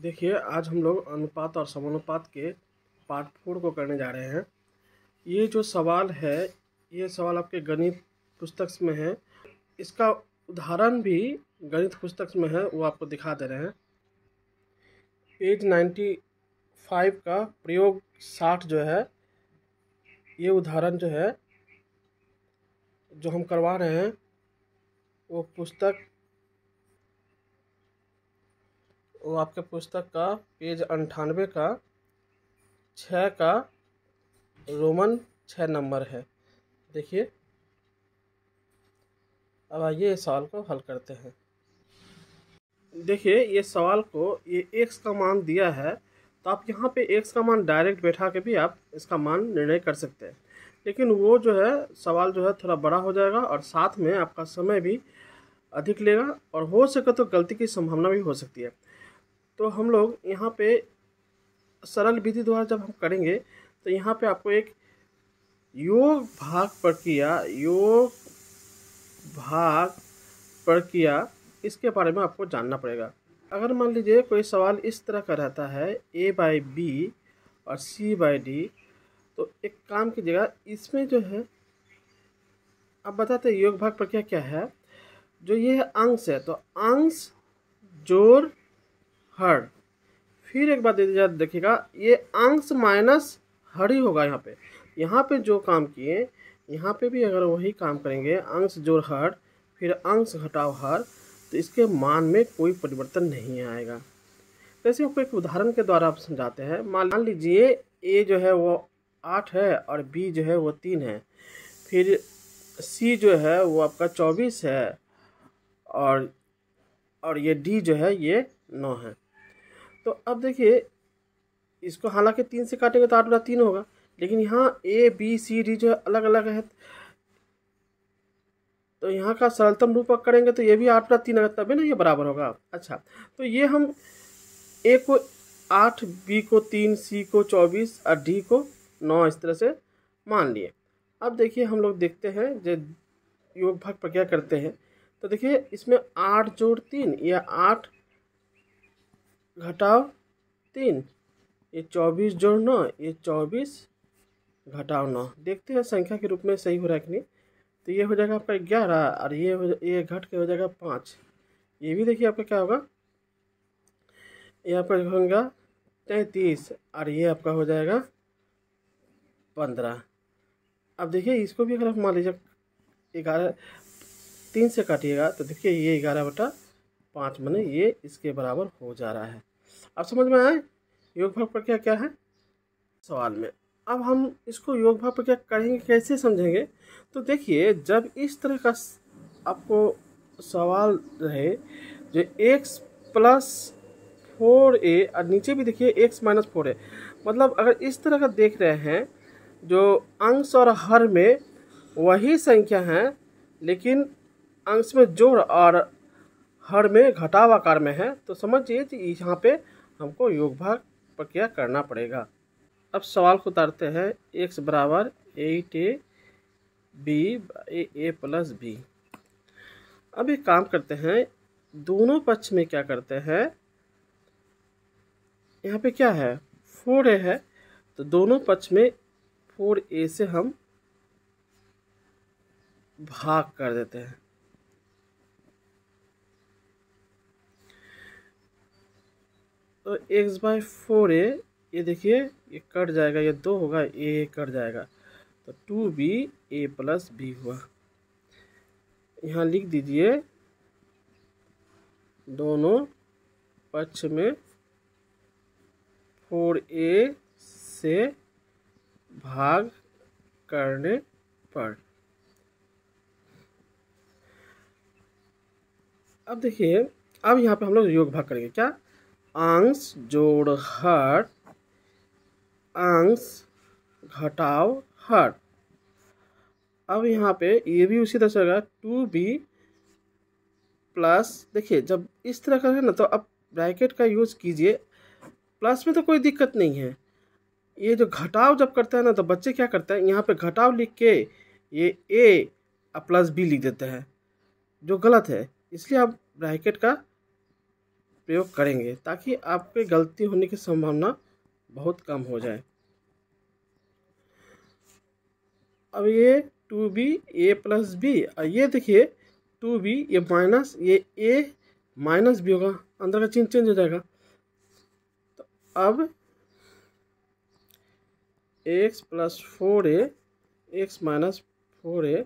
देखिए आज हम लोग अनुपात और समानुपात के पार्ट फोर को करने जा रहे हैं ये जो सवाल है ये सवाल आपके गणित पुस्तक में है इसका उदाहरण भी गणित पुस्तक में है वो आपको दिखा दे रहे हैं पेज नाइन्टी फाइव का प्रयोग साठ जो है ये उदाहरण जो है जो हम करवा रहे हैं वो पुस्तक वो आपके पुस्तक का पेज अंठानवे का छः का रोमन छः नंबर है देखिए अब आइए इस सवाल को हल करते हैं देखिए ये सवाल को ये एक्स का मान दिया है तो आप यहाँ पे एक्स का मान डायरेक्ट बैठा के भी आप इसका मान निर्णय कर सकते हैं लेकिन वो जो है सवाल जो है थोड़ा बड़ा हो जाएगा और साथ में आपका समय भी अधिक लेगा और हो सके तो गलती की संभावना भी हो सकती है तो हम लोग यहाँ पे सरल विधि द्वारा जब हम करेंगे तो यहाँ पे आपको एक योग भाग प्रक्रिया योग भाग प्रक्रिया इसके बारे में आपको जानना पड़ेगा अगर मान लीजिए कोई सवाल इस तरह का रहता है ए बाई बी और सी बाई डी तो एक काम कीजिएगा इसमें जो है आप बताते योग भाग प्रक्रिया क्या है जो ये है अंश है तो अंश जोड़ हर फिर एक बात देखिएगा ये अंश माइनस हर ही होगा यहाँ पे यहाँ पे जो काम किए यहाँ पे भी अगर वही काम करेंगे अंश जोड़ हर फिर अंश घटाओ हर तो इसके मान में कोई परिवर्तन नहीं आएगा जैसे आपको एक उदाहरण के द्वारा आप समझाते हैं मान लीजिए ए जो है वो आठ है और बी जो है वो तीन है फिर सी जो है वो आपका चौबीस है और और ये डी जो है ये नौ है तो अब देखिए इसको हालांकि तीन से काटेंगे तो आठ गुना तीन होगा लेकिन यहाँ ए बी सी डी जो है अलग अलग है तो यहाँ का सरलतम रूप करेंगे तो ये भी आठ गुना तीन अगर तभी ना ये बराबर होगा अच्छा तो ये हम ए को आठ बी को तीन सी को चौबीस और डी को नौ इस तरह से मान लिए अब देखिए हम लोग देखते हैं जो योग भाग प्रक्रिया करते हैं तो देखिए इसमें आठ जोड़ तीन या आठ घटाओ तीन ये चौबीस जोड़ नौ ये चौबीस घटाओ नौ देखते हैं संख्या के रूप में सही हो रहा है कि नहीं तो ये हो जाएगा आपका ग्यारह और ये हो ये घट के हो जाएगा पाँच ये भी देखिए आपका क्या होगा ये आपका होगा तैंतीस और ये आपका हो जाएगा पंद्रह अब देखिए इसको भी अगर आप मान लीजिए ग्यारह तीन से काटिएगा तो देखिए ये ग्यारह बटा पाँच बने ये इसके बराबर हो जा रहा है अब समझ में आए योगभाग प्रक्रिया क्या है सवाल में अब हम इसको योगभाग प्रक्रिया करेंगे कैसे समझेंगे तो देखिए जब इस तरह का आपको सवाल रहे जो एक्स प्लस फोर ए और नीचे भी देखिए एक्स माइनस फोर ए मतलब अगर इस तरह का देख रहे हैं जो अंश और हर में वही संख्या है लेकिन अंश में जोड़ और हर में घटावाकार में है तो समझिए कि यहाँ पे हमको योग भाग प्रक्रिया करना पड़ेगा अब सवाल को उतारते हैं एक्स बराबर eight A B A, A plus B अब एक काम करते हैं दोनों पक्ष में क्या करते हैं यहाँ पे क्या है फोर ए है तो दोनों पक्ष में फोर ए से हम भाग कर देते हैं तो एक्स बाई फोर ए ये देखिए ये कट जाएगा ये दो होगा ए कट जाएगा तो टू बी ए प्लस बी हुआ यहाँ लिख दीजिए दोनों पक्ष में फोर ए से भाग करने पर अब देखिए अब यहाँ पे हम लोग योग भाग करेंगे क्या अंश जोड़ हर अंश घटाव हर अब यहाँ पे ये भी उसी तरह से होगा टू बी प्लस देखिए जब इस तरह का है ना तो अब ब्रैकेट का यूज़ कीजिए प्लस में तो कोई दिक्कत नहीं है ये जो घटाव जब करता है ना तो बच्चे क्या करते हैं यहाँ पे घटाव लिख के ये ए प्लस बी लिख देते हैं जो गलत है इसलिए आप ब्रैकेट का प्रयोग करेंगे ताकि आपके गलती होने की संभावना बहुत कम हो जाए अब ये टू बी ए प्लस बी और ये देखिए टू बी ये माइनस ये ए माइनस बी होगा अंदर का चिन्ह चेंज हो जाएगा तो अब X plus four A x minus four A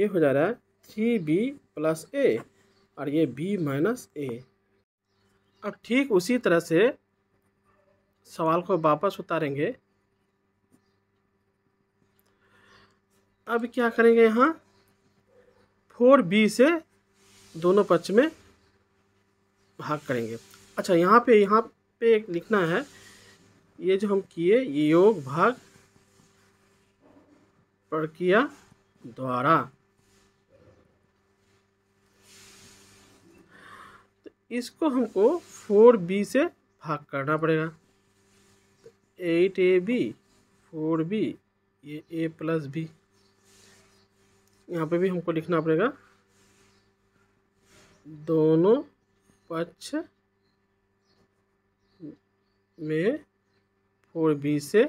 ये हो जा रहा है थ्री बी प्लस ए और ये बी माइनस ए अब ठीक उसी तरह से सवाल को वापस उतारेंगे अब क्या करेंगे यहाँ फोर बी से दोनों पक्ष में भाग करेंगे अच्छा यहाँ पे यहाँ पे एक लिखना है ये जो हम किए ये योग भाग प्रक्रिया द्वारा इसको हमको फोर बी से भाग करना पड़ेगा एट ए बी फोर बी ये ए प्लस बी यहाँ पे भी हमको लिखना पड़ेगा दोनों पक्ष में फोर बी से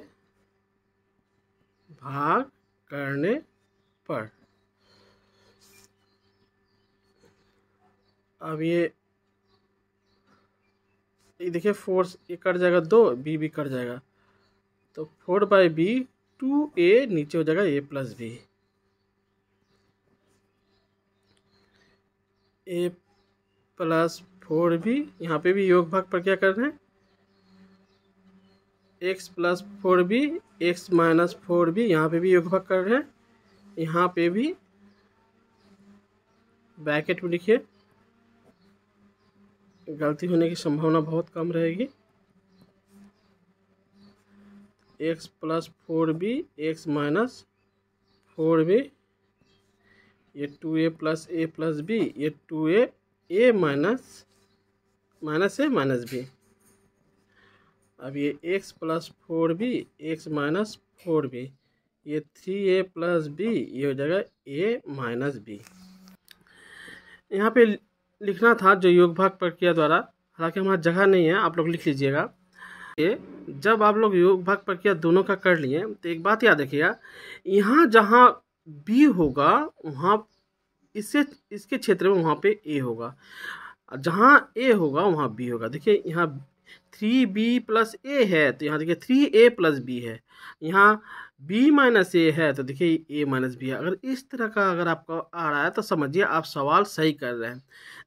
भाग करने पर अब ये देखिए फोर ये कट जाएगा दो बी भी कट जाएगा तो four by b two a नीचे हो जाएगा a plus b A plus four भी यहाँ पे भी योग भाग पर क्या कर रहे हैं एक्स प्लस फोर भी एक्स माइनस फोर भी यहाँ पे भी योग भाग कर रहे हैं यहाँ पे भी ब्रैकेट में लिखिए गलती होने की संभावना बहुत कम रहेगी x plus four b x minus four b ये two a plus a plus b ये two a a minus minus a minus b अब ये x plus four b x minus four b ये थ्री ए प्लस बी ये हो जाएगा ए minus B यहाँ पे लिखना था जो योग भाग प्रक्रिया द्वारा हालांकि हमारा जगह नहीं है आप लोग लिख लीजिएगा ये जब आप लोग योग भाग प्रक्रिया दोनों का कर लिए तो एक बात याद रखिएगा यहाँ जहाँ बी होगा वहाँ इससे इसके क्षेत्र में वहाँ पे ए होगा जहाँ ए होगा वहाँ बी होगा देखिए यहाँ थ्री बी प्लस ए है तो यहाँ देखिए थ्री ए प्लस बी है यहाँ बी माइनस ए है तो देखिए ए माइनस बी है अगर इस तरह का अगर आपको आ रहा है तो समझिए आप सवाल सही कर रहे हैं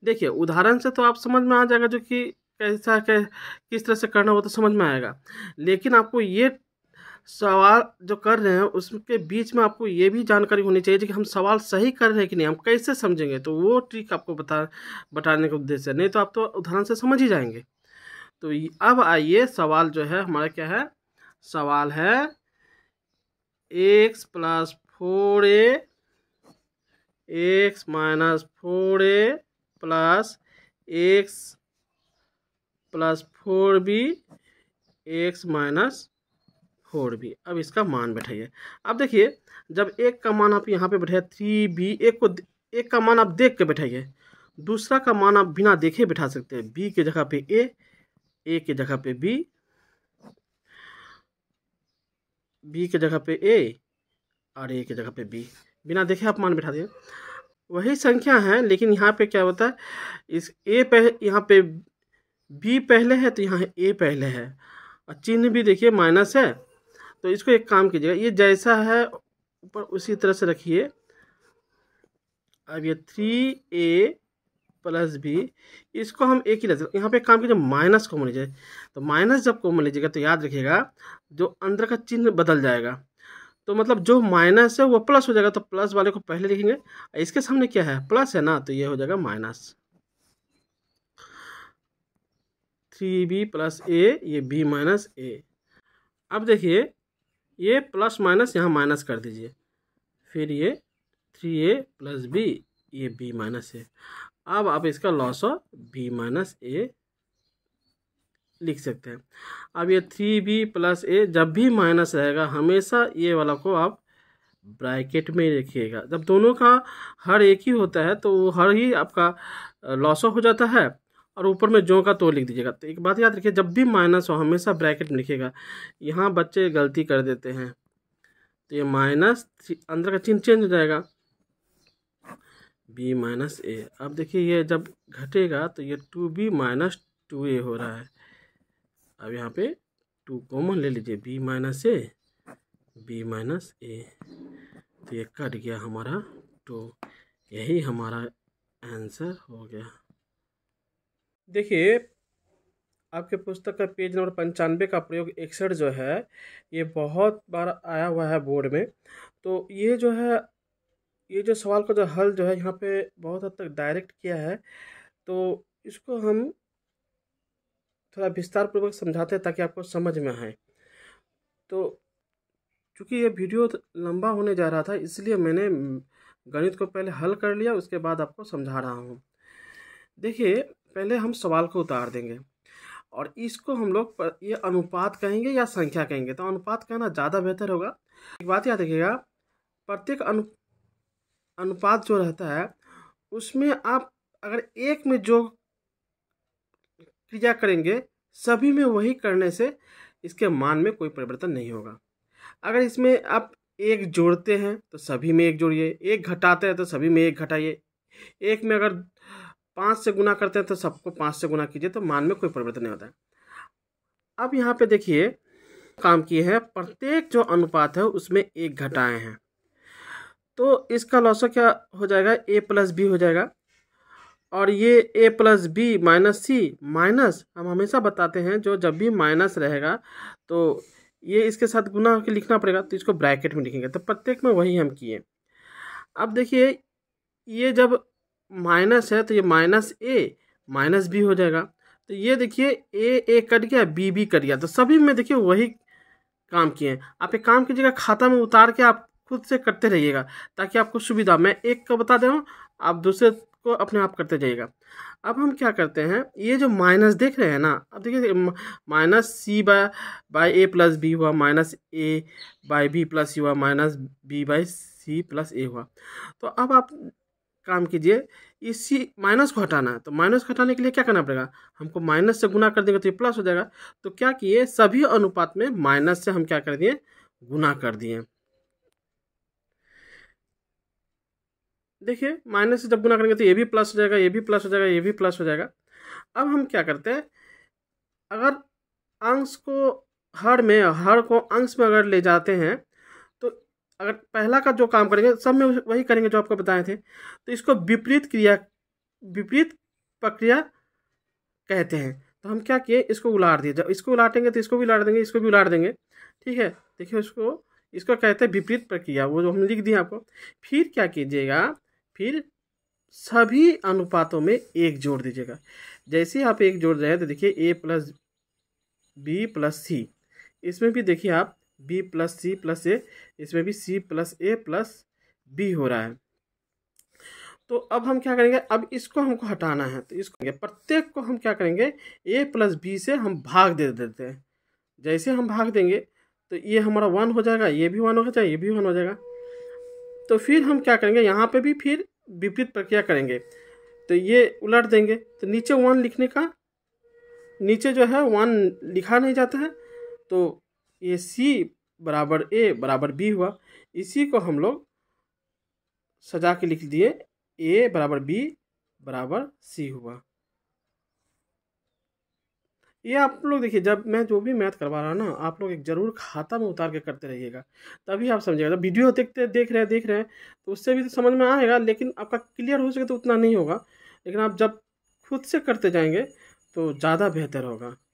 देखिए उदाहरण से तो आप समझ में आ जाएगा जो कि कैसा कै किस तरह से करना हो तो समझ में आएगा लेकिन आपको ये सवाल जो कर रहे हैं उसके बीच में आपको ये भी जानकारी होनी चाहिए कि हम सवाल सही कर रहे हैं कि नहीं हम कैसे समझेंगे तो वो ट्रिक आपको बता बताने का उद्देश्य नहीं तो आप तो उदाहरण से समझ ही जाएंगे तो अब आइए सवाल जो है हमारा क्या है सवाल है x plus four A x minus four a plus x plus four b x minus four b अब इसका मान बैठाइए अब देखिए जब एक का मान आप यहाँ पे बैठाइए थ्री बी एक को एक का मान आप देख के बैठाइए दूसरा का मान आप बिना देखे बैठा सकते हैं बी के जगह पे ए ए के जगह पे बी बी के जगह पे ए और ए के जगह पे बी बिना देखे आप मान बैठा दिए वही संख्या है लेकिन यहाँ पे क्या होता है इस ए पह यहाँ पे बी पहले है तो यहाँ ए पहले है और चिन्ह भी देखिए माइनस है तो इसको एक काम कीजिएगा ये जैसा है ऊपर उसी तरह से रखिए अब ये थ्री ए प्लस बी इसको हम एक ही रख यहाँ पे काम कीजिए माइनस को मान लीजिए तो माइनस जब को मान लीजिएगा तो याद रखिएगा जो अंदर का चिन्ह बदल जाएगा तो मतलब जो माइनस है वो प्लस हो जाएगा तो प्लस वाले को पहले लिखेंगे इसके सामने क्या है प्लस है ना तो ये हो जाएगा minus three b plus a ये बी माइनस ए अब देखिए ये प्लस माइनस यहाँ माइनस कर दीजिए फिर ये थ्री ए प्लस बी ये बी माइनस है अब आप इसका loss of b minus a लिख सकते हैं अब ये थ्री बी प्लस ए जब भी माइनस रहेगा हमेशा ये वाला को आप ब्रैकेट में रखिएगा जब दोनों का हर एक ही होता है तो वो हर ही आपका लॉस ऑफ हो जाता है और ऊपर में जो का तो लिख दीजिएगा तो एक बात याद रखिए जब भी माइनस हो हमेशा ब्रैकेट में लिखिएगा यहाँ बच्चे गलती कर देते हैं तो ये माइनस अंदर का चिन्ह चेंज हो जाएगा बी माइनस ए अब देखिए ये जब घटेगा तो ये two b minus two a हो रहा है अब यहाँ पे टू कॉमन ले लीजिए b minus a b minus a तो ये कट गया हमारा टू यही हमारा आंसर हो गया देखिए आपके पुस्तक का पेज नंबर पंचानवे का प्रयोग इकसठ जो है ये बहुत बार आया हुआ है बोर्ड में तो ये जो है ये जो सवाल का जो हल जो है यहाँ पे बहुत हद तक डायरेक्ट किया है तो इसको हम थोड़ा विस्तार पूर्वक समझाते हैं ताकि आपको समझ में आए तो चूँकि ये वीडियो लंबा होने जा रहा था इसलिए मैंने गणित को पहले हल कर लिया उसके बाद आपको समझा रहा हूँ देखिए पहले हम सवाल को उतार देंगे और इसको हम लोग ये अनुपात कहेंगे या संख्या कहेंगे तो अनुपात कहना ज़्यादा बेहतर होगा एक बात याद रखिएगा प्रत्येक अनु अनुपात जो रहता है उसमें आप अगर एक में जो क्रिया करेंगे सभी में वही करने से इसके मान में कोई परिवर्तन नहीं होगा अगर इसमें आप एक जोड़ते हैं तो सभी में एक जोड़िए एक घटाते हैं तो सभी में एक घटाइए एक में अगर पाँच से गुना करते हैं तो सबको पाँच से गुना कीजिए तो मान में कोई परिवर्तन नहीं होता है अब यहाँ पे देखिए काम किए हैं प्रत्येक जो अनुपात है उसमें एक घटाए हैं तो इसका लॉसो क्या हो जाएगा ए प्लस बी हो जाएगा और ये a plus b minus c minus हम हमेशा बताते हैं जो जब भी माइनस रहेगा तो ये इसके साथ गुना होकर लिखना पड़ेगा तो इसको ब्रैकेट में लिखेंगे तो प्रत्येक में वही हम किए अब देखिए ये जब माइनस है तो ये माइनस ए माइनस बी हो जाएगा तो ये देखिए ए ए कट गया बी बी कट गया तो सभी में देखिए वही काम किए आप एक काम कीजिएगा खाता में उतार के आप खुद से करते रहिएगा ताकि आपको सुविधा मैं एक का बता दे रहा हूँ आप दूसरे को अपने आप करते जाइएगा अब हम क्या करते हैं ये जो माइनस देख रहे हैं ना अब देखिए minus c by by a plus B हुआ minus a by b plus c हुआ minus b by c plus a हुआ तो अब आप काम कीजिए इसी माइनस को हटाना है तो माइनस को हटाने के लिए क्या करना पड़ेगा हमको माइनस से गुना कर देंगे तो ये प्लस हो जाएगा तो क्या किए सभी अनुपात में माइनस से हम क्या कर दिए गुना कर दिए देखिए माइनस से जब गुना करेंगे तो ये भी प्लस हो जाएगा ये भी प्लस हो जाएगा ये भी प्लस हो जाएगा अब हम क्या करते हैं अगर अंश को हर में हर को अंश में अगर ले जाते हैं तो अगर पहला का जो काम करेंगे सब में वही करेंगे जो आपको बताए थे तो इसको विपरीत क्रिया विपरीत प्रक्रिया कहते हैं तो हम क्या किए इसको उलाट दिए जब इसको उलाटेंगे तो इसको भी उलाट देंगे इसको भी उलाट देंगे ठीक है देखिए उसको इसको कहते हैं विपरीत प्रक्रिया वो जो हम लिख दिए आपको फिर क्या कीजिएगा फिर सभी अनुपातों में एक जोड़ दीजिएगा जैसे आप एक जोड़ रहे हैं तो देखिए a plus b plus c इसमें भी देखिए आप b plus c plus a इसमें भी c plus a plus b हो रहा है तो अब हम क्या करेंगे अब इसको हमको हटाना है तो इसको प्रत्येक को हम क्या करेंगे ए प्लस बी से हम भाग दे देते हैं जैसे हम भाग देंगे तो ये हमारा वन हो जाएगा ये भी वन हो जाएगा ये भी वन हो जाएगा तो फिर हम क्या करेंगे यहाँ पे भी फिर विपरीत प्रक्रिया करेंगे तो ये उलट देंगे तो नीचे वन लिखने का नीचे जो है वन लिखा नहीं जाता है तो ये सी बराबर ए बराबर बी हुआ इसी को हम लोग सजा के लिख दिए ए बराबर बी बराबर सी हुआ ये आप लोग देखिए जब मैं जो भी मैथ करवा रहा हूँ ना आप लोग एक जरूर खाता में उतार के करते रहिएगा तभी आप समझिएगा जब वीडियो देखते देख रहे हैं देख रहे हैं तो उससे भी तो समझ में आएगा लेकिन आपका क्लियर हो सके तो उतना नहीं होगा लेकिन आप जब खुद से करते जाएंगे तो ज़्यादा बेहतर होगा